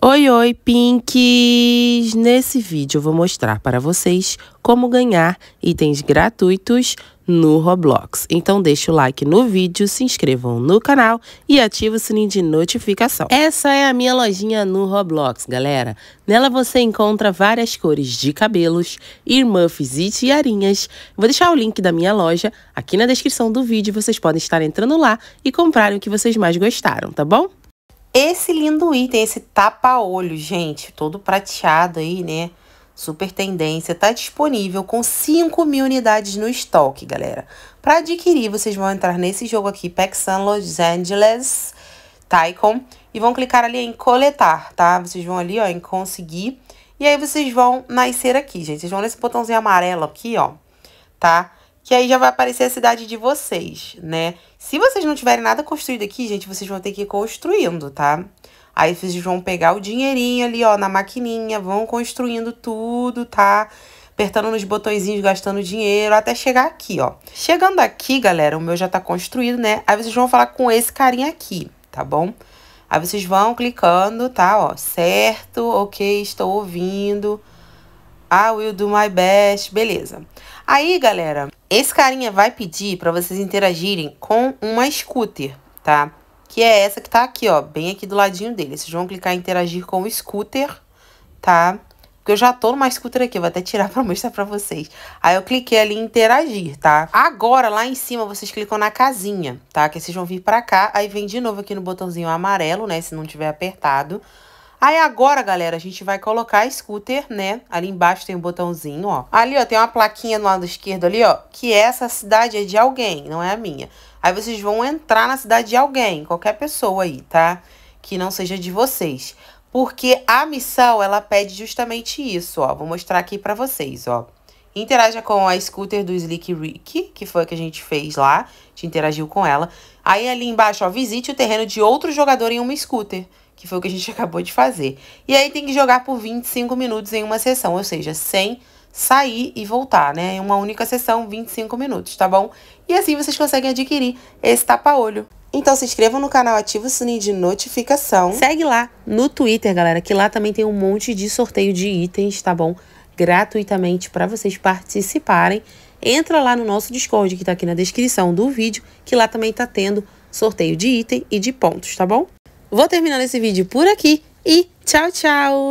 Oi, oi, Pinks! Nesse vídeo eu vou mostrar para vocês como ganhar itens gratuitos no Roblox. Então deixa o like no vídeo, se inscrevam no canal e ativa o sininho de notificação. Essa é a minha lojinha no Roblox, galera. Nela você encontra várias cores de cabelos, irmãs e tiarinhas. Vou deixar o link da minha loja aqui na descrição do vídeo, vocês podem estar entrando lá e comprarem o que vocês mais gostaram, tá bom? Esse lindo item, esse tapa-olho, gente, todo prateado aí, né? Super tendência, tá disponível com 5 mil unidades no estoque, galera. Para adquirir, vocês vão entrar nesse jogo aqui, Pexan Los Angeles Tycoon, e vão clicar ali em coletar, tá? Vocês vão ali, ó, em conseguir, e aí vocês vão nascer aqui, gente. Vocês vão nesse botãozinho amarelo aqui, ó, tá? que aí já vai aparecer a cidade de vocês, né? Se vocês não tiverem nada construído aqui, gente, vocês vão ter que ir construindo, tá? Aí vocês vão pegar o dinheirinho ali, ó, na maquininha, vão construindo tudo, tá? Apertando nos botõezinhos, gastando dinheiro, até chegar aqui, ó. Chegando aqui, galera, o meu já tá construído, né? Aí vocês vão falar com esse carinha aqui, tá bom? Aí vocês vão clicando, tá, ó, certo, ok, estou ouvindo, I ah, will do my best, beleza. Aí, galera, esse carinha vai pedir para vocês interagirem com uma scooter, tá? Que é essa que tá aqui, ó, bem aqui do ladinho dele. Vocês vão clicar em interagir com o scooter, tá? Porque eu já tô numa scooter aqui, vou até tirar pra mostrar pra vocês. Aí eu cliquei ali em interagir, tá? Agora, lá em cima, vocês clicam na casinha, tá? Que vocês vão vir pra cá, aí vem de novo aqui no botãozinho amarelo, né? Se não tiver apertado. Aí agora, galera, a gente vai colocar a scooter, né? Ali embaixo tem um botãozinho, ó. Ali, ó, tem uma plaquinha no lado esquerdo ali, ó, que essa cidade é de alguém, não é a minha. Aí vocês vão entrar na cidade de alguém, qualquer pessoa aí, tá? Que não seja de vocês. Porque a missão, ela pede justamente isso, ó. Vou mostrar aqui pra vocês, ó. Interaja com a scooter do Slick Rick, que foi a que a gente fez lá. A gente interagiu com ela. Aí ali embaixo, ó, visite o terreno de outro jogador em uma scooter que foi o que a gente acabou de fazer. E aí tem que jogar por 25 minutos em uma sessão, ou seja, sem sair e voltar, né? Em uma única sessão, 25 minutos, tá bom? E assim vocês conseguem adquirir esse tapa-olho. Então se inscrevam no canal, ativa o sininho de notificação. Segue lá no Twitter, galera, que lá também tem um monte de sorteio de itens, tá bom? Gratuitamente para vocês participarem. Entra lá no nosso Discord, que tá aqui na descrição do vídeo, que lá também tá tendo sorteio de item e de pontos, tá bom? Vou terminando esse vídeo por aqui e tchau, tchau!